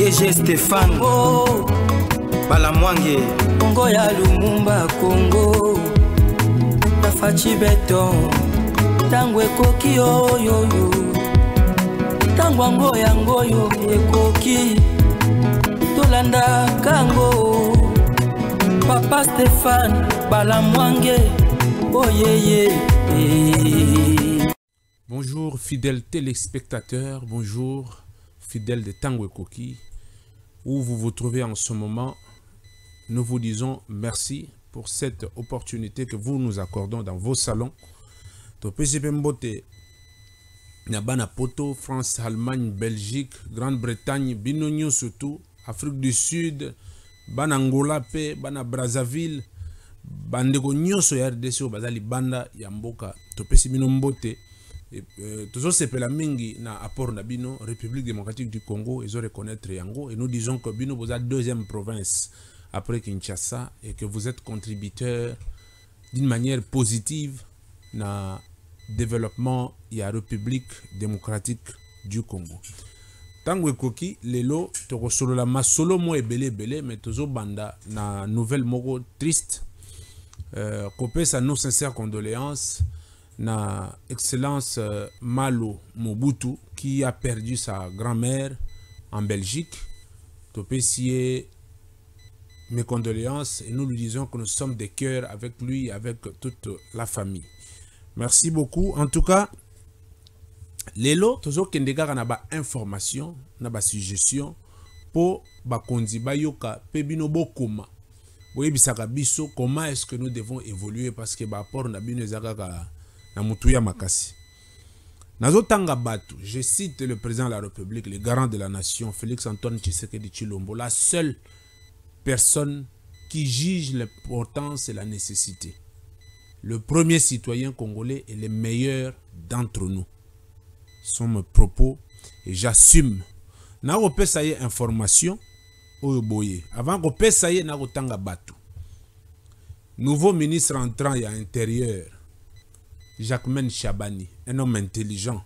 DG Stéphane oh, Bala Mwange Congo ya Lumumba Congo Tafachi Beton Tango ekoki oh, Tango yango yo ekoki Tolanda kango Papa Stéphane Bala Mwange oh, Bonjour fidèles téléspectateurs, bonjour fidèles de Tango Coqui où vous vous trouvez en ce moment, nous vous disons merci pour cette opportunité que vous nous accordons dans vos salons. topesi mpe na poto france allemagne belgique grande-bretagne bino surtout afrique du sud bana angola ban bana brazzaville bandeko Nyoso, rdc Banda, ya euh, toujours C'est e, la mingi na apport na bino république démocratique du congo reconnaître yango et nous disons que bino boza deuxième province après kinshasa et que vous êtes contributeur d'une manière positive na développement y a république démocratique du congo ntango ekoki lelo tokosolola masolo moko ebele mais me tozobanda na nouvelle moko triste euh, kopesa nos sincères condoléances na Excellence euh, Malo Mobutu qui a perdu sa grand-mère en Belgique. mes condoléances et nous lui disons que nous sommes des cœurs avec lui, et avec toute la famille. Merci beaucoup. En tout cas, lelo toujours kaka des informations, na suggestions pour ba bayoka yoka pebino bokoma comment est ce que nous devons évoluer parce que baapport na bino na makasi je cite le président de la république le garant de la nation félix antoine tshisekedi chilombo la seule personne qui juge l'importance et la nécessité le premier citoyen congolais est le meilleur d'entre nous sont mes propos et j'assume nakopesa ye information oyo avant kopesa ye tanga batu nouveau ministre entrant à intérieur Jacquemène Chabani, un homme intelligent.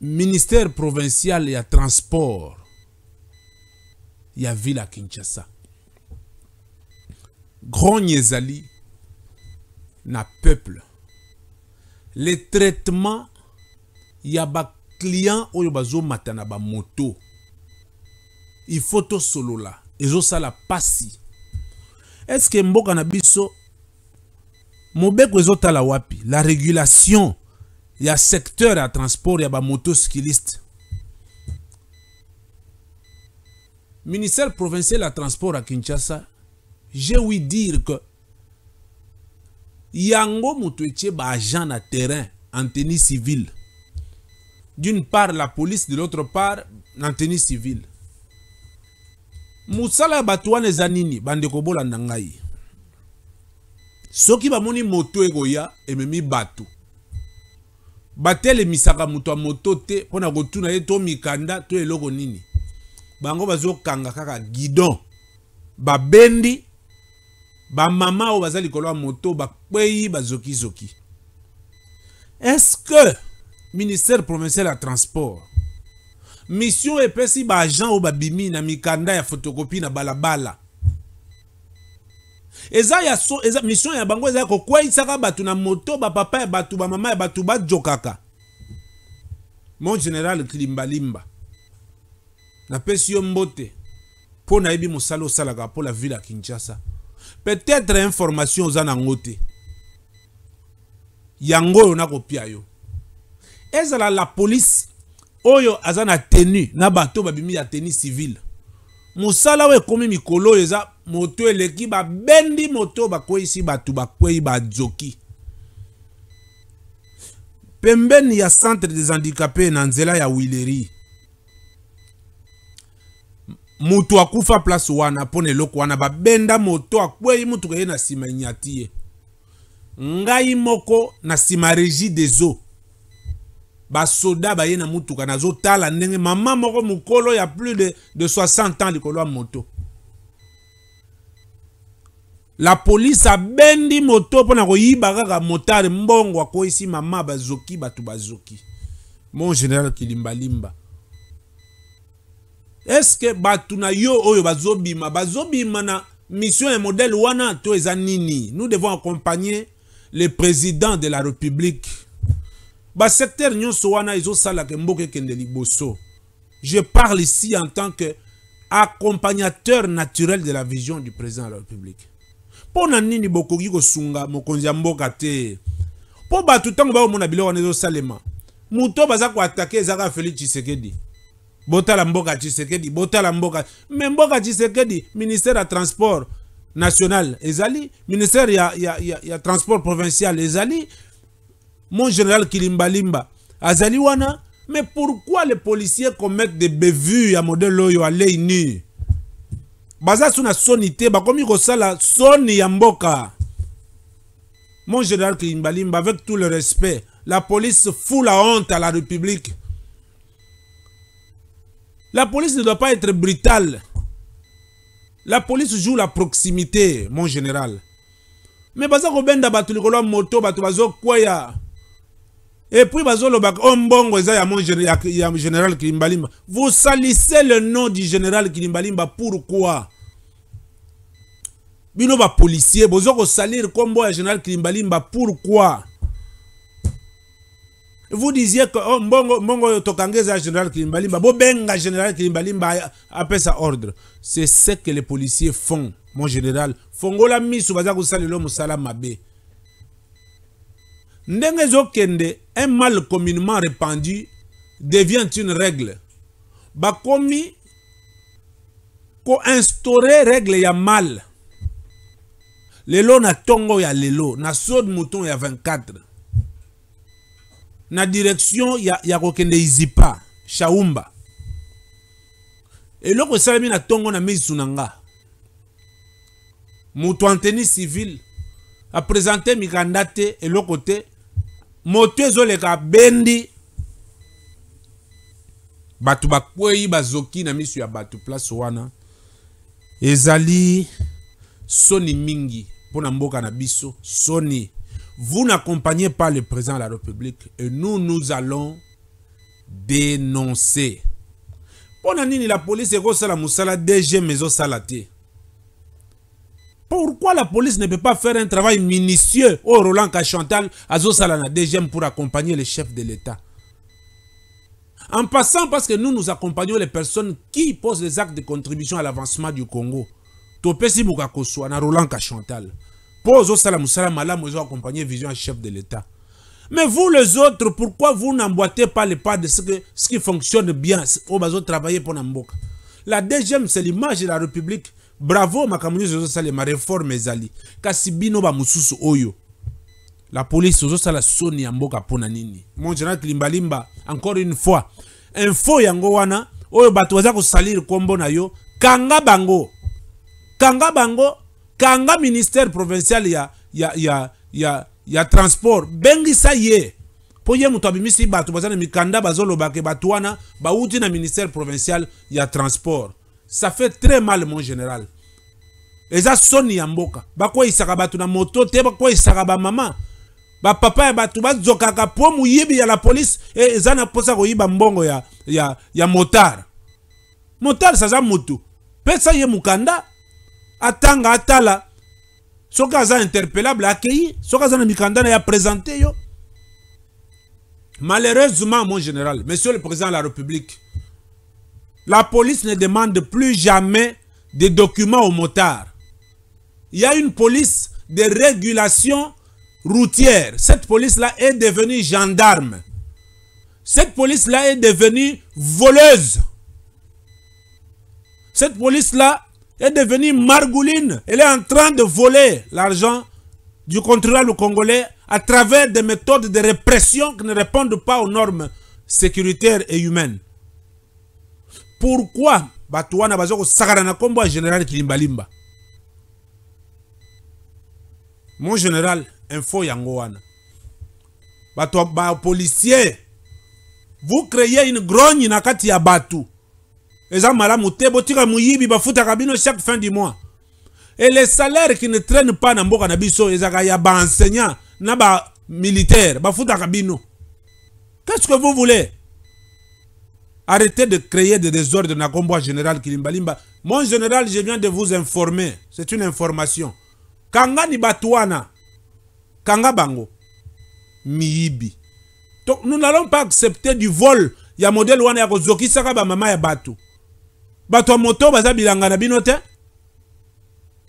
Ministère provincial, et à transport. Il y a ville à Kinshasa. Grognezali, na peuple. Les traitements, il y a clients client il y a ba moto. Il faut tout solo là. ça la pasi. Est-ce que mboka la régulation wapi la régulation a secteur à transport y a Le ministère provincial de transport à kinshasa J'ai ouï dire que yango a un agent à terrain en tenue civile d'une part la police de l'autre part en tenue civile Musala Zanini, bato wana soki bamoni moto ekoya ememi bato batelemisaka moto ya moto te mpo na kotuna ye to mikanda to eloko nini bango bazokanga kaka gidon babendi bamama oyo baza likolo ya moto bakwei bazokizoki est-ce que ministère provincial ya transport mission epesi baagent oyo babimi na mikanda ya photocopie na balabala eza ya so, eza mission ya bango eza kokweisaka bato na moto bapapa ya bato bamama ya bato bajokaka mon général kilimbalimba napesi yo mbote mpo nayebi mosala osalaka mpo la ville ya kinshasa peut-être information oza nango te yango oyo nakopia yo ezala la polise oyo aza na tenu na bato babimi ya tenu civile mosala oyo ekómi mikolo oyo eza moto eleki babendi moto oyo bakweyisi bato bakwei bazoki pembeni ya centre des handicapés na nzela ya wileri moto akufa place wana mpona eloko wana babenda moto akwei motuka ye na nsima enyati ye ngai moko na nsima régie des eaux basoda baye na mutuka tala ndenge mama moko ya plus de, de 60 ans likolo ya moto la police a bendi moto pour na koyiba kaka motare mbongo ici mama bazoki batubazoki bazoki mon général kilimbalimba ce que na yo oyo bazobima bazobima mana mission et modèle wana to les nous devons accompagner le président de la république bah, secteur nyonso wana ezosalaka mboke kendeli liboso je parle ici en tant que accompagnateur naturel de la vision du président de la république Pour nini bokoki Sunga, mokonzi ya mboka te mpo bato tout temps biloko wana Salema. moto baza attaquer zaka félix tshisekedi botala mboka tshisekedi botala mboka Memboka mboka tshisekedi ministère des transport national ezali ministère ya, ya, ya, ya transport provincial ezali mon général Kilimbalimba, Azaliwana, mais pourquoi les policiers commettent des bévues à modèle loyo à l'EINI Baza sur la sonité, bakomi sala soni yamboka. Mon général Kilimbalimba, avec tout le respect, la police fout la honte à la République. La police ne doit pas être brutale. La police joue la proximité, mon général. Mais baza kobenda batu moto batu kwaya. Et epui bazolobaka oh, on y a mon général kilimbalimba vous salissez le nom du général kilimbalimba pourquoi bino policier, boza salir comme ya général kilimbalimba pourquoi vous disiez que oh, mbongo, mbongo général kilimbalimba bobenga général kilimbalimba ordre c'est ce que les policiers font mon général fongola miso baza l'homme mosala mabe un mal communément répandu devient une règle bakomi instauré règle ya mal lelo na y ya lelo na de mouton ya 24 na direction ya, ya kokende izipa Et eloko salami na tongo na misu na nga civil civil civile présenté mikanda et le côté moto ezoleka bendi bato bazoki na misu ya place wana ezali soni mingi Pona mboka na soni vous n'accompagnez pas le président de la république et nous nous allons dénoncer Pona nini la police, ekosala mosala dg Mezo, te pourquoi la police ne peut pas faire un travail minutieux au oh, Roland Cachantal, à la deuxième, pour accompagner les chefs de l'État En passant, parce que nous, nous accompagnons les personnes qui posent les actes de contribution à l'avancement du Congo. Topesi Boukakoswa, na Roland Kachantal. Pour Zosala Moussala Malam, nous accompagné Vision, chef de l'État. Mais vous les autres, pourquoi vous n'emboîtez pas les pas de ce, qui fonctionne bien au besoin de travailler pour Namboka La deuxième, c'est l'image de la République bravo makambo ma réforme, reforme Zali. kasi mususu oyo la police, sala soni ya mboka ponanini. nini mon général Limbalimba, encore une fois info yango wana oyo bato ko salir kombo, na yo kanga bango kanga bango kanga ministère provincial ya, ya, ya, ya, ya transport bengisa ye mpo ye batuaza bato baza na mikanda ke bato wana na ministère provincial ya transport ça fait très mal mon général eza soni ya mboka bakweyisaka bato na moto te papa bamama Papa ya Ba zokaka pomu moyibi ya la police e, eza na posa koyiba mbongo ya, ya, ya Motard sa saza moto. pesa ye mokanda atanga atala Sokaza aza interpellable akei soki aza na mikanda na ya présenté yo malheureusement mon général monsieur le président de la république la police ne demande plus jamais des documents aux motards il y a une police de régulation routière. Cette police-là est devenue gendarme. Cette police-là est devenue voleuse. Cette police-là est devenue margouline. Elle est en train de voler l'argent du contrôle congolais à travers des méthodes de répression qui ne répondent pas aux normes sécuritaires et humaines. Pourquoi Batouana Bazoko Sakarana Kombo Général Kilimbalimba mon général info yangoana. bato ba policier vous créez une grogne na kati ya batu. eza malamu te botika moyibi la cabine chaque fin du mois et les salaires qui ne traînent pas dans mboka na biso y'a ya enseignant, na militaire, bafutaka Kabino. qu'est ce que vous voulez Arrêtez de créer des désordres dans le combat général Kilimbalimba. Mon général, je viens de vous informer. C'est une information. kanga ni bato wana kanga bango miyibi donc nous n'allons pas accepter du vol ya modele wana ya kozokisaka bamama ya bato bato ya moto baza bilanga na bino te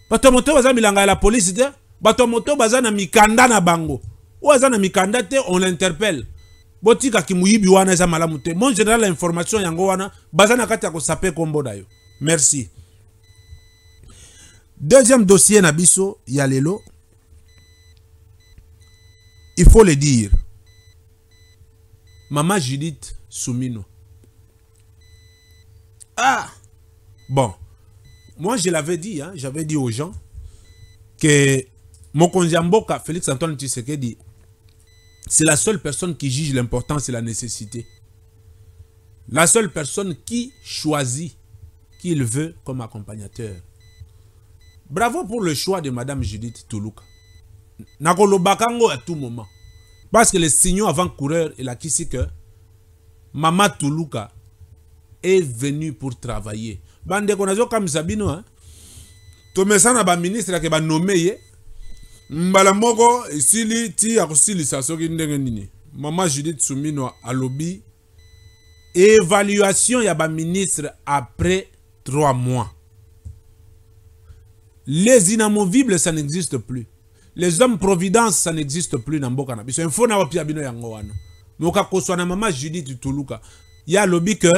bato ya moto baza bilanga ya la polisi te bato ya moto baza na mikanda na bango oyo aza na mikanda te on l'interpelle botikaki moyibi wana eza malamu te mon général information yango wana baza na kati ya kosape nkombo na yo merci Deuxième dossier Nabiso Yalelo. Il faut le dire. Maman Judith Soumino. Ah Bon. Moi, je l'avais dit, hein. j'avais dit aux gens que mon Mboka, Félix Antoine Tshisekedi, dit c'est la seule personne qui juge l'importance et la nécessité. La seule personne qui choisit qui il veut comme accompagnateur. Bravo pour le choix de Madame Judith Toulouka. Nakolo Bakango à tout moment. Parce que le signaux avant coureur il a qui sait que Mama Toulouka est venue pour travailler. Bande konazo comme Sabino, hein. Tomesana ba ministre qui ba nommé ye. Mbala moko ti akosili sa soki Mama Judith Soumino à lobby évaluation ya ba ministre après trois mois. Les inamovibles, ça n'existe plus. Les hommes providence, ça n'existe plus dans Boka Nabiso. Info na wapia bino yango koswana mama Judith Toulouka. Ya lobby que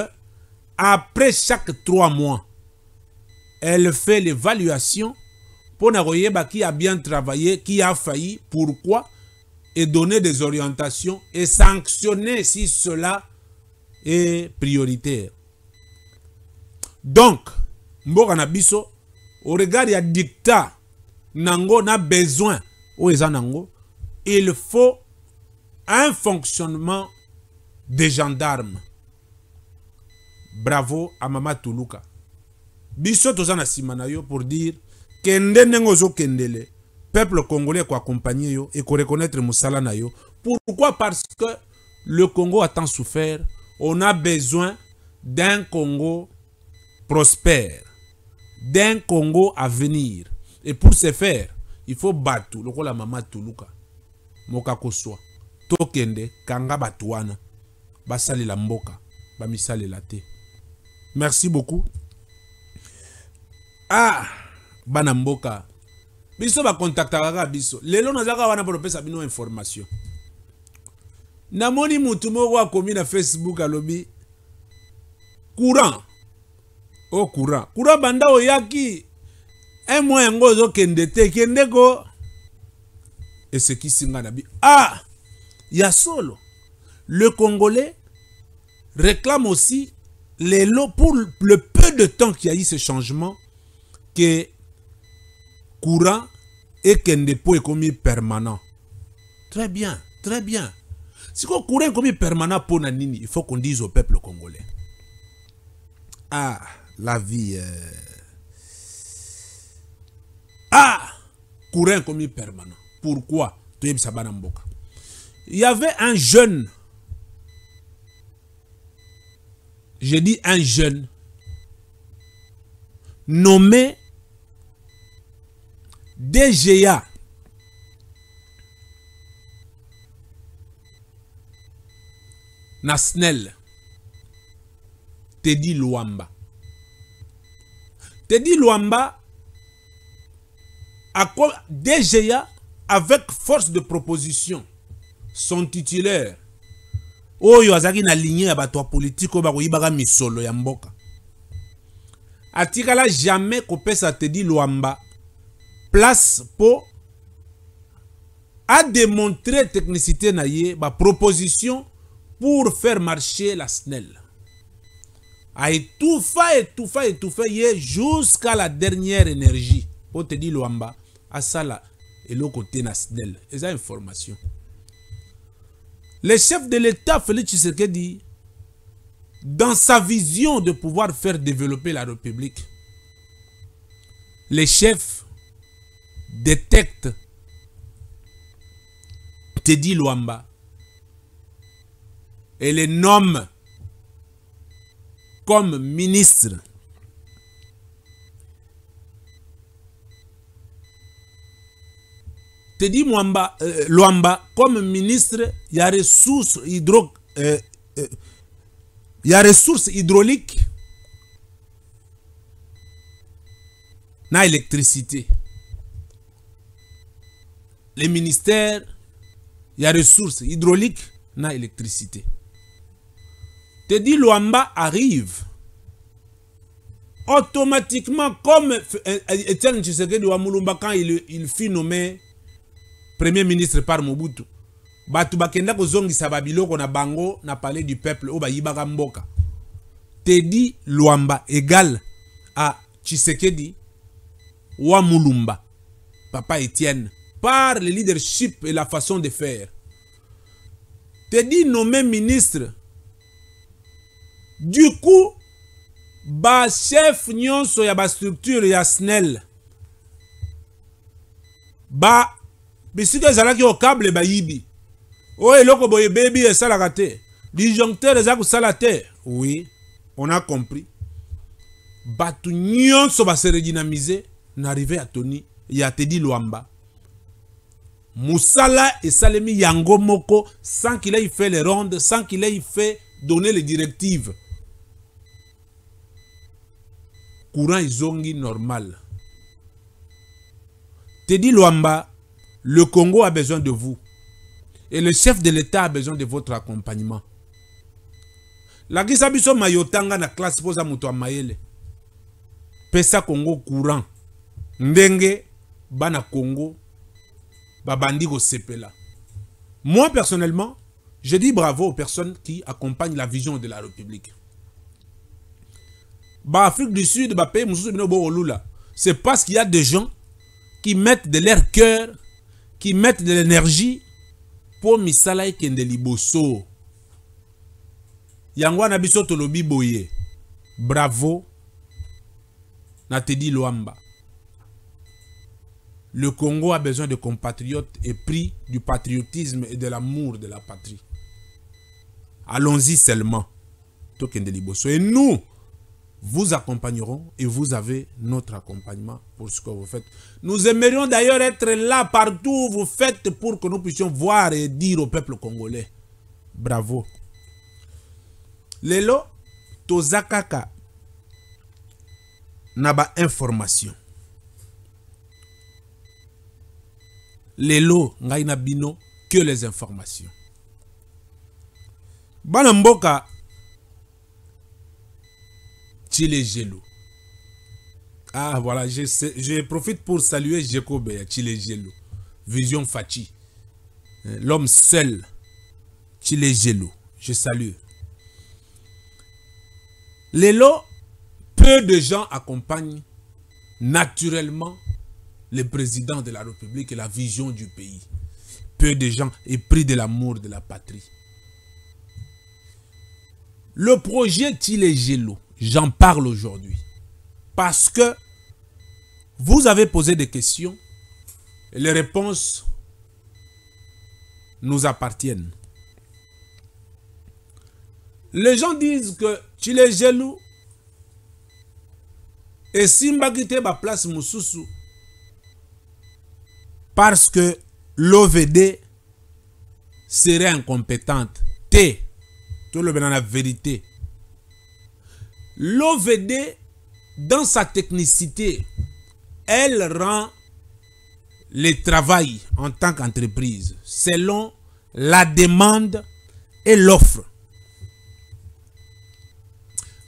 après chaque trois mois, elle fait l'évaluation pour Nagoyeba qui a bien travaillé, qui a failli, pourquoi, et donner des orientations et sanctionner si cela est prioritaire. Donc, Mboka Nabiso, au regard ya dictat nango na besoin il faut un fonctionnement des gendarmes bravo à mama Toulouka. biso toza na pour dire kende que Kendele, peuple congolais qu'accompagne yo et reconnu na yo pourquoi parce que le congo a tant souffert on a besoin d'un congo prospère d'un Congo à venir. Et pour ce faire, il faut battre lokola maman Toulouka moka koswa tokende kanga Batouana. Basale la mboka la te merci beaucoup ah Banamboka. mboka biso bakontaktaka kaka biso lelo nazalaka wana mpo à bino information namoni mutumo wa commune na facebook alobi courant au courant courant banda oyaki un mois yango ozokende te et Et qui qui bi ah a solo le congolais réclame aussi les lots pour le peu de temps qu'il y a eu ce changement que courant ekende pas commis permanent très bien très bien Si le courant commis permanent pour nanini, il faut qu'on dise au peuple congolais ah la vie euh, ah, courant comme une commis permanent. Pourquoi Il y avait un jeune, j'ai dit un jeune, nommé DGA. Nasnel Teddy Luamba. Teddy Luamba a DGA avec force de proposition son titulaire oyo azaki na ligne ya toi politique ba oyo misolo ya mboka atikala jamais kopesa tedi Luamba place a démontrer technicité na ma proposition pour faire marcher la Snell a étouffé, étouffé, étouffé jusqu'à la dernière énergie. On te dit Luamba, à ça là, et l'autre côté Nasdel. Et ça, information. Le chef de l'État, Félix Tshisekedi, dans sa vision de pouvoir faire développer la République, les chefs détectent Teddy Luamba et les nomment comme ministre. Teddy Mwamba, euh, comme ministre, il y a ressources hydro, euh, euh, il y a ressources hydrauliques, na électricité. Les ministères, il y a ressources hydrauliques, na électricité te dit Luamba arrive, automatiquement, comme e- e- Etienne Tshisekedi Wamulumba, quand il, fut nommé premier ministre par Mobutu, Batuba bakenda kozongi qu'on na bango na palais du peuple ou bayibaka mboka tedi Luamba égal à tshisekedi wa mulumba papa etienne par le leadership et la façon de faire tedi nommé ministre du coup, ba chef nyonso ya ba structure ya SNEL ba bisika câble, ba yibi. Oye loko boye baby esalaka te disjoncteur et Zaku té. oui on a compris bato nyonso se redynamize na arrive ya toni ya tedi Luamba. Musala et yango moko sans qu'il ait fait les rondes sans qu'il ait fait donner les directives courant zongi normal Teddy Luamba le Congo a besoin de vous et le chef de l'État a besoin de votre accompagnement La biso mayotanga na classe posa moutoua mayele pesa Congo courant ndenge bana Congo babandi sepela. moi personnellement je dis bravo aux personnes qui accompagnent la vision de la République bah, Afrique du Sud, bah, c'est parce qu'il y a des gens qui mettent de leur cœur, qui mettent de l'énergie pour kendeliboso. tolobi Bravo. Le Congo a besoin de compatriotes et épris du patriotisme et de l'amour de la patrie. Allons-y seulement. Et nous, vous accompagneront et vous avez notre accompagnement pour ce que vous faites. Nous aimerions d'ailleurs être là partout où vous faites pour que nous puissions voir et dire au peuple congolais, bravo. Lelo, tozakaka naba information. Lelo, ngai bino que les informations. Bana Chile Gelo. Ah, voilà, je, profite pour saluer Jacob Chile Gelo. Vision Fatih. Euh, l'homme seul. Chile Gelo. Je salue. Lélo, peu de gens accompagnent naturellement le président de la République et la vision du pays. Peu de gens épris de l'amour de la patrie. Le projet Tilé Gelo j'en parle aujourd'hui. Parce que vous avez posé des questions, et les réponses nous appartiennent. Les gens disent que tu les jaloux. Et si Mbagite ma place Moussousou, parce que l'OVD serait incompétente. T, tout le monde la vérité. L'OVD, dans sa technicité, elle rend le travail en tant qu'entreprise selon la demande et l'offre.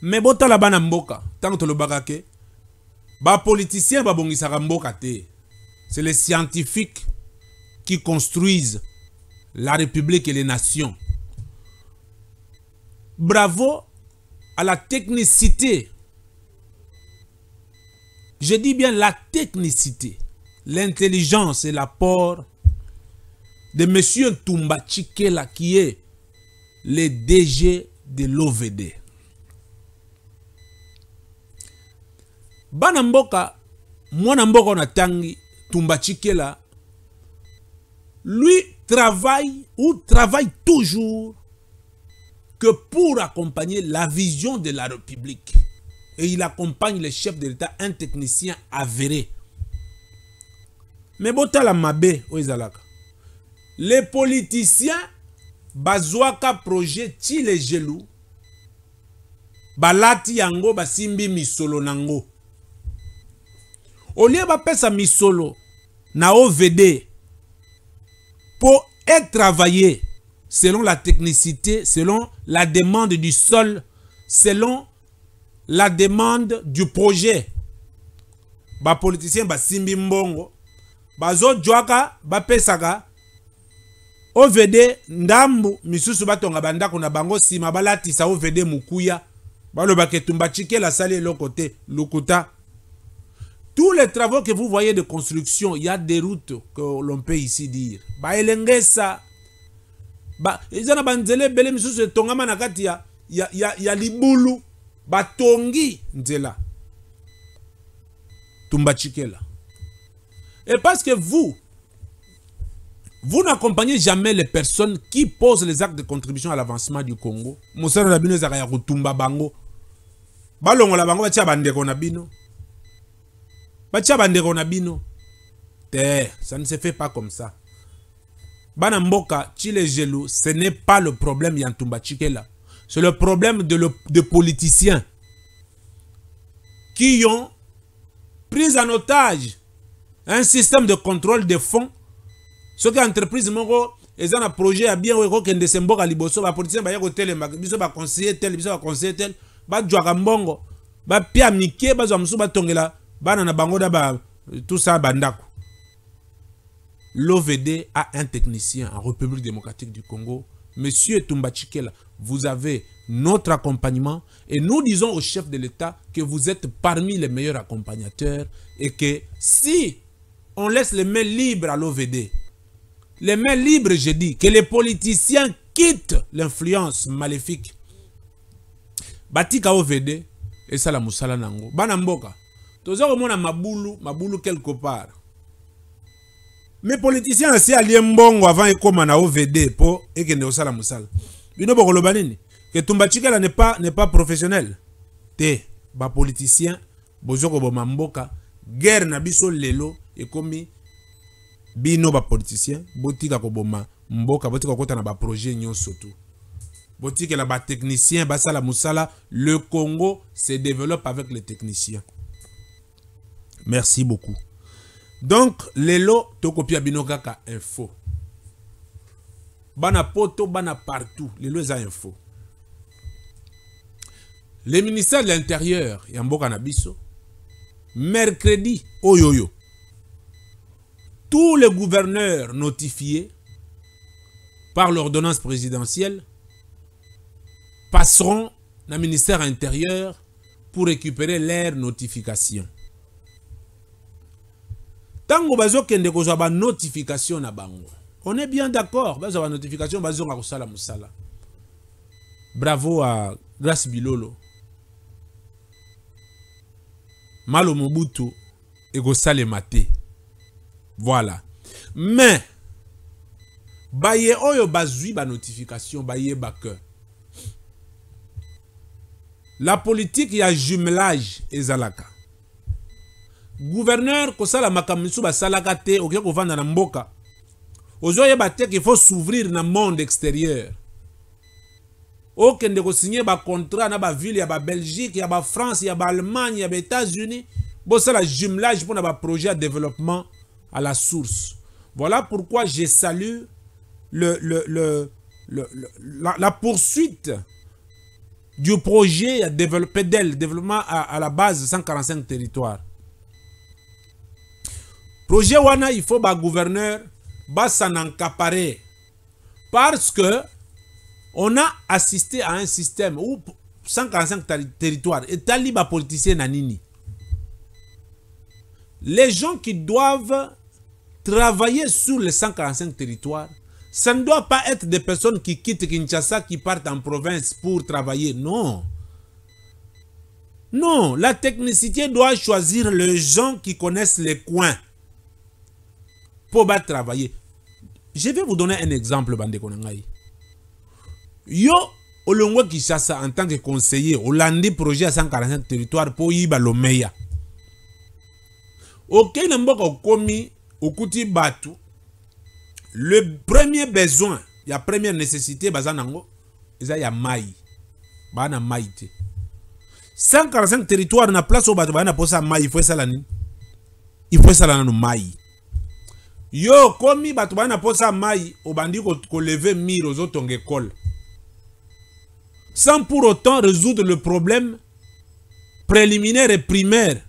Mais bon, tant la mboka, tant que le bagake, bah, politicien bah, C'est les scientifiques qui construisent la République et les nations. Bravo à la technicité. Je dis bien la technicité, l'intelligence et l'apport de M. Tumbachikela qui est le DG de l'OVD. banamboka moi mboka on lui travaille ou travaille toujours que pour accompagner la vision de la République, et il accompagne le chef de l'État, un technicien avéré. Mais la mabe oizalaka. Les politiciens bazwaka projet ti les jaloux. Balati basimbi misolo nango. Au lieu misolo na OVD pour être travaillé selon la technicité, selon la demande du sol, selon la demande du projet. Ba politicien ba simbi mbongo, bazo djwaka ba pesaka OVD ndambu misusu batonga bandako na bango sima sa OVD mukuya Tumba Chike, la Sali eloko te lukuta tous les travaux que vous voyez de construction il y a des routes que l'on peut ici dire Elengesa ba eza banzele banzela ebele misusu etongama na kati ya, ya, ya, libulu batongi nzela tumbachikela et parce que vous vous n'accompagnez jamais les personnes qui posent les actes de contribution à l'avancement du Congo Monsieur la bino ya kutumba bango balongola bango batia bandeko na bino batia bandeko na bino te ça ne se fait pas comme ça Chile ce n'est pas le problème Yantumba Chikela. C'est le problème de, de politiciens qui ont pris en otage un système de contrôle des fonds. Ce qui est entreprise, ils ont un projet à bien que Kendese Liboso, politiciens tel, ils un conseiller tel, ils un conseiller tel, ils un ils tout ça l'OVD a un technicien en République démocratique du Congo. Monsieur Tumbachikela, vous avez notre accompagnement et nous disons au chef de l'État que vous êtes parmi les meilleurs accompagnateurs et que si on laisse les mains libres à l'OVD, les mains libres, je dis, que les politiciens quittent l'influence maléfique. Batika OVD et Salamoussala Nango. Banamboka. Tozo mabulu, mabulu quelque part mais politicien asi alie mbongo avant ekóma na ovd pour ekende osala musala. bino bokoloba que ketumba tikala n'est pas, pas professionnel te politicien bozo boma mboka guerre na biso lelo ekomi bino bapoliticien botika koboma mboka botika kokɔta na boutique nyonso la technicien technicien basala musala le congo se développe avec les techniciens merci beaucoup donc lelo tokopia bino Binogaka info bana poto bana partout lelo info le ministère de l'intérieur yamboka mercredi oyoyo, tous les gouverneurs notifiés par l'ordonnance présidentielle passeront dans le ministère intérieur pour récupérer leurs notifications bazo kende kozwa notification na bango on est bien d'accord notification bazo bazonga kosala musala bravo à grace bilolo malo mobutu ekosalema maté voilà mais baye oyo baye banotification que la politique ya jumelage ezalaka gouverneur sala makamisu ba basalaka te ko vanda na mboka ozoyeba te qu'il faut s'ouvrir na monde extérieur okende ba contrat, na ville ya Belgique ya France ya a ya états unis sala jumelage un projet de développement à la source voilà pourquoi je salue le, le, le, la, poursuite du projet de e développement à, à la base de 145 territoires. Roger wana gouverneur gouverneur s'en encapare parce que on a assisté à un système où 145 territoires Et taliba politicien nini les gens qui doivent travailler sur les 145 territoires ça ne doit pas être des personnes qui quittent Kinshasa, qui partent en province pour travailler. Non. Non, la technicité doit choisir les gens qui connaissent les coins pour travailler. Je vais vous donner un exemple, Bande Konangai. Yo, Olongo Kishasa, en tant que conseiller, Hollandais projet à 145 territoires pour Yiba Lomeya. Ok, Au Komi, de Batu. Le premier besoin, la première nécessité, Bazanango, c'est ya maï. Bana Maïté. 145 territoires, na place au Batu, Bana Posa maï, il faut ça Il faut ça la maï yo komi bato bana na mai obandi koleve mire ton école, sans pour autant résoudre le problème préliminaire et primaire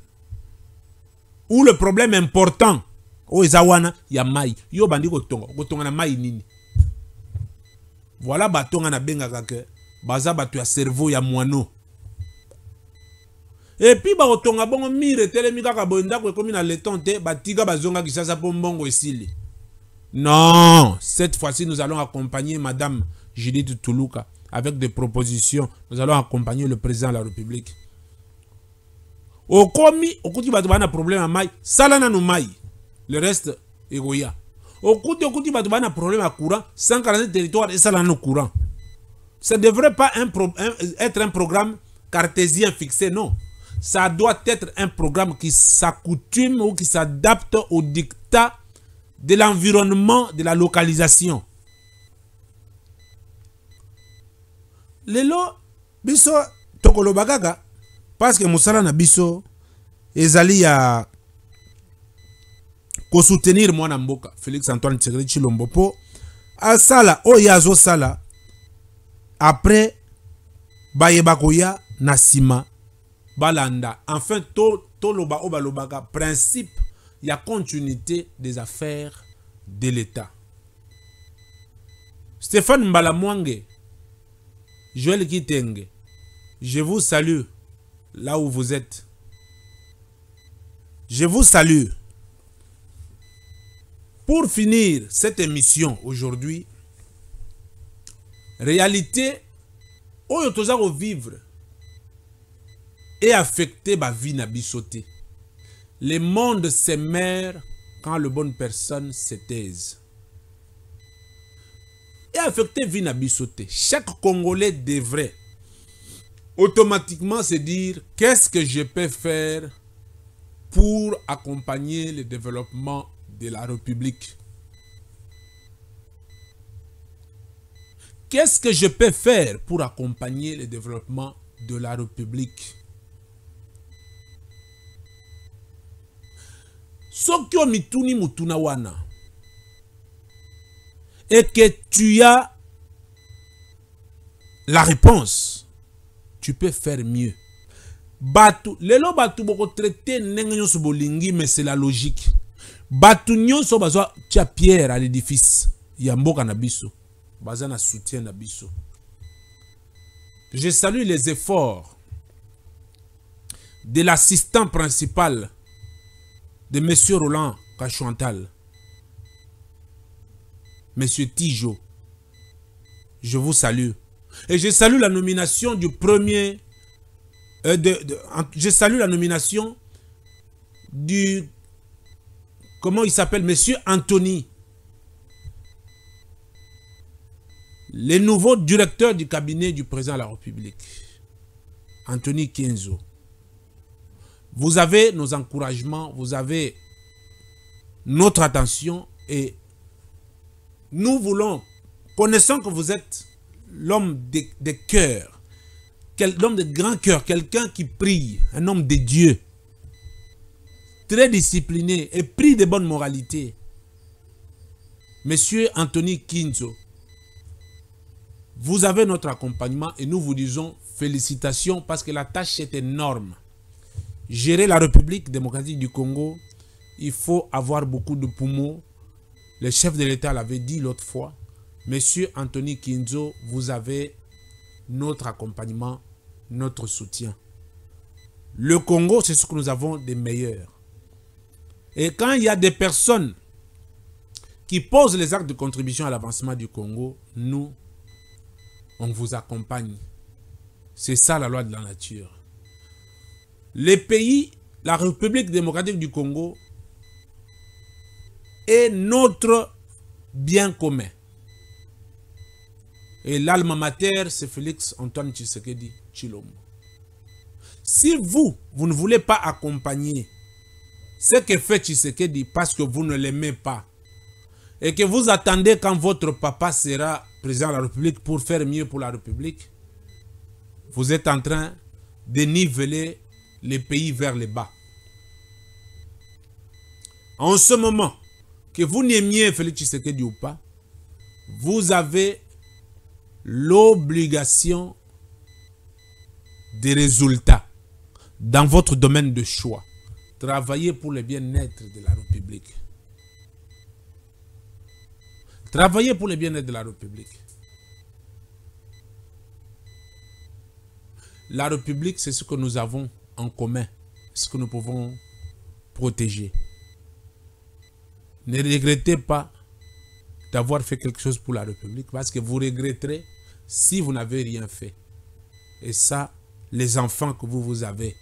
ou le problème important o oh, ezawana, wana ya mai yo obandi kotonga okotonga na mai nini voilà bato nga benga ke baza bato ya cerveau ya moano epuis a bongo mire etelemi kaka boye ndako ekómi na leton te batika bazonga kisasa mpo mbongo esili non cette fois-ci nous allons accompagner madame judith toulouka avec des propositions nous allons accompagner le président de la république okomi okuti bato na problème à maï, sala nanu mai le reste ekoya okuti okuti bato baa na problème à courant 147 territoire esala nanu courant ça ne devrait pas un pro, être un programme cartésien fixé non ça doit être un programme qui s'accoutume ou qui s'adapte au dictat de l'environnement, de la localisation. lelo biso tokolo parce que que na biso ezali ya soutenir soutenir mboka félix antoine tshisekedi Lombopo. sala, sala, yazo sala. Après, après Bakoya, na balanda enfin to toloba Principe, principe la continuité des affaires de l'état stéphane Mbalamwange, Joël joel kitenge je vous salue là où vous êtes je vous salue pour finir cette émission aujourd'hui réalité toujours au vivre et affecter ma vie na sauté Le monde s'émère quand le bonne personne se Et affecter vie na sauté Chaque Congolais devrait automatiquement se dire qu'est-ce que je peux faire pour accompagner le développement de la République. Qu'est-ce que je peux faire pour accompagner le développement de la République soki mituni mutuna wana et que tu as la réponse tu peux faire mieux Batu, lelo bato bokotraite ndenge nyonso bolingi mais c'est la logique bato so bazwa tia pierre à l'édifice Yamboka na biso baza na soutien na je salue les efforts de l'assistant principal de M. Roland Cachantal, Monsieur Tijo, je vous salue. Et je salue la nomination du premier... Euh, je salue la nomination du... Comment il s'appelle Monsieur Anthony. Le nouveau directeur du cabinet du président de la République. Anthony Kenzo. Vous avez nos encouragements, vous avez notre attention et nous voulons, connaissant que vous êtes l'homme de, cœur, l'homme de grand cœur, quelqu'un qui prie, un homme de Dieu, très discipliné et pris de bonne moralité. Monsieur Anthony Kinzo, vous avez notre accompagnement et nous vous disons félicitations parce que la tâche est énorme. Gérer la République démocratique du Congo, il faut avoir beaucoup de poumons. Le chef de l'État l'avait dit l'autre fois. Monsieur Anthony Kinzo, vous avez notre accompagnement, notre soutien. Le Congo, c'est ce que nous avons de meilleur. Et quand il y a des personnes qui posent les actes de contribution à l'avancement du Congo, nous, on vous accompagne. C'est ça la loi de la nature. Les pays, la République démocratique du Congo est notre bien commun. Et l'alma mater, c'est Félix Antoine Tshisekedi Chilombo. Si vous, vous ne voulez pas accompagner ce que fait Tshisekedi parce que vous ne l'aimez pas, et que vous attendez quand votre papa sera président de la République pour faire mieux pour la République, vous êtes en train de niveler les pays vers le bas. En ce moment, que vous n'aimiez Félix Tshisekedi ou pas, vous avez l'obligation des résultats dans votre domaine de choix. Travaillez pour le bien-être de la République. Travaillez pour le bien-être de la République. La République, c'est ce que nous avons en commun, ce que nous pouvons protéger. Ne regrettez pas d'avoir fait quelque chose pour la République parce que vous regretterez si vous n'avez rien fait. Et ça, les enfants que vous, vous avez,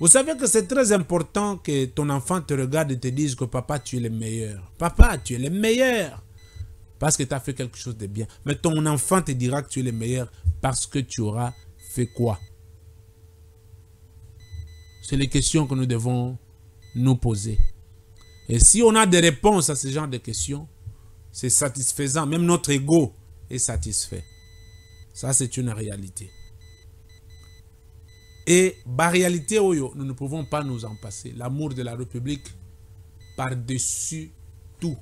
Vous savez que c'est très important que ton enfant te regarde et te dise que papa, tu es le meilleur. Papa, tu es le meilleur parce que tu as fait quelque chose de bien. Mais ton enfant te dira que tu es le meilleur parce que tu auras fait quoi C'est les questions que nous devons nous poser. Et si on a des réponses à ce genre de questions, c'est satisfaisant. Même notre ego est satisfait. Ça, c'est une réalité. Et bah réalité, oh nous ne pouvons pas nous en passer. L'amour de la République par-dessus tout.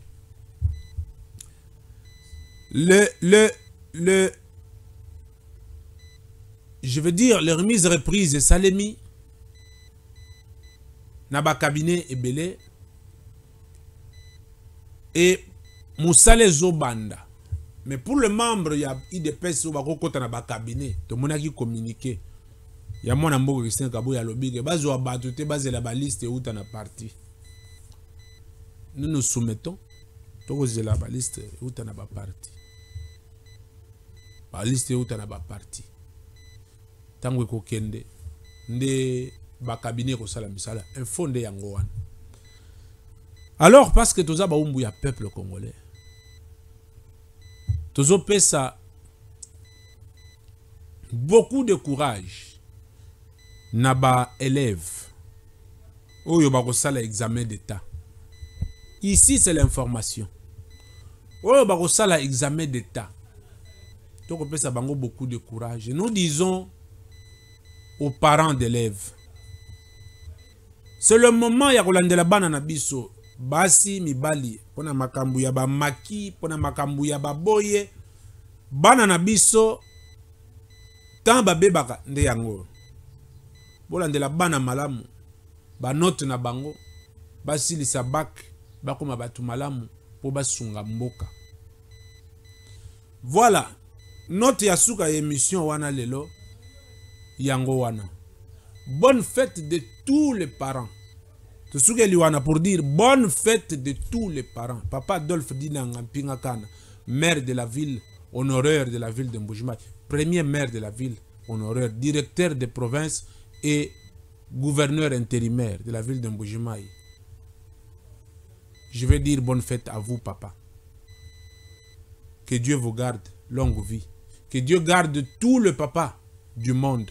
Le, le, le, je veux dire, les remises reprises de Salemi, Nabakabine et Belé, et Moussale Zobanda. Mais pour le membre, il y a IDPS qui est dans Nabakabine, tout le monde qui communiqué. Il y a mon amour Christian Kabou, il y a la baliste où tu as parti. Nous nous soumettons, tout la baliste et où tu parti. Baliste liste où as parti misala alors parce que toza bawumbu ya peuple congolais ça beaucoup de courage na élèves. oyo sala examen d'état ici c'est l'information oyo sala examen d'état peut bango beaucoup de courage nous disons aux parents d'élèves c'est le moment ya kolandela bana na biso basi mibali mpo na makambo ya bamaki mpo na makambo ya baboye bana na biso ntan babebaka nde yango bolandela bana malamu banote na bango basilisa bak bakoma bato malamu mpo basunga mboka voilà note ya suka ya émission wana lelo bonne fête de tous les parents pour dire bonne fête de tous les parents papa adolphe Dinangan maire de la ville Honoreur de la ville de mbujimai premier maire de la ville Honoreur, directeur de province et gouverneur intérimaire de la ville de mbujimai je vais dire bonne fête à vous papa que dieu vous garde longue vie que dieu garde tout le papa du monde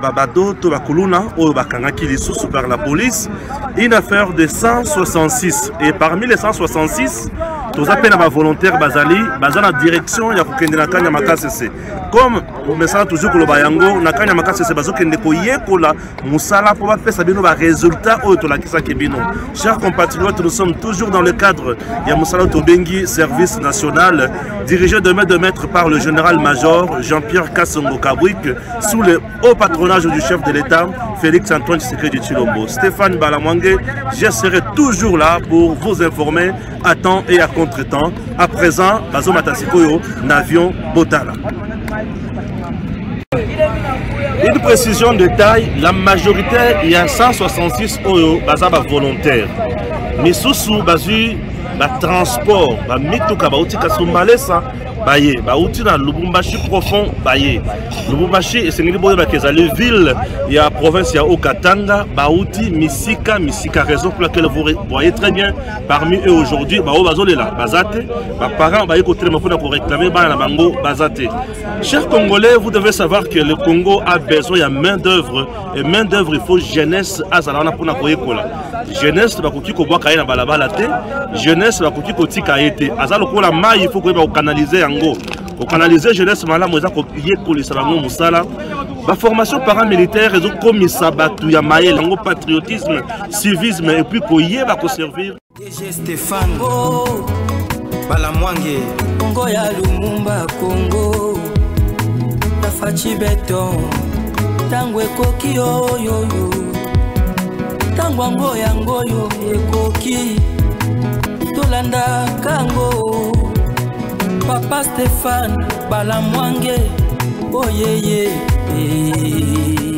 babado to bakuluna oyo bakangaki lisusu par la police une affaire de 166 et parmi les 166 toza pe à volontaire bazali baza na direction la kokende na kani ya comme sent toujours koloba yango na kanya makasi ese bazokende pour va faire sa bino la oyo tolakisaki bino chers compatriotes nous sommes toujours dans le cadre ya musala service national dirigé de de maître par le général major jean-pierre Kassongo Kabouik sous le haut patronage du chef de l'état félix antoine tshisekedi tilombo stéphane balamwange je serai toujours là pour vous informer à temps et à contre-temps à présent bazomata n'avion botala Une précision de taille, la majorité, il y a 166 oyo, baza ba volontaire. Mais sous-sous, basu, ba transport, ba mituka, ba outika, soumalesa, baye Baouti, na lubumbashi profond baye lubumbashi esengeli boyo bakezali ville la province il y a okatanga bauti misika misika raison pour laquelle vous voyez très bien parmi eux aujourd'hui Bazate, Bazate. Par te baparent baye kotelema mpona bana na bango Bazate. Chers congolais vous devez savoir que le congo a besoin a main d'œuvre et main d'œuvre il faut jeunesse pour wana pour koyekola jeunesse bakoki kobwaka ye balabala te jeunesse bakoki kotika été. te aza la mai Il faut yango la jeunesse malamu eza la jeunesse. La formation paramilitaire ezokomisa bato ya mayele yango patriotisme civisme Stéphane, koyeba koservir balamwange Congo ya lumumba beton Yo-Yo-Yo, ntango yango yango oyo ekoki tolandaka yango papa stefane balamwange oyeye oh, yeah, yeah.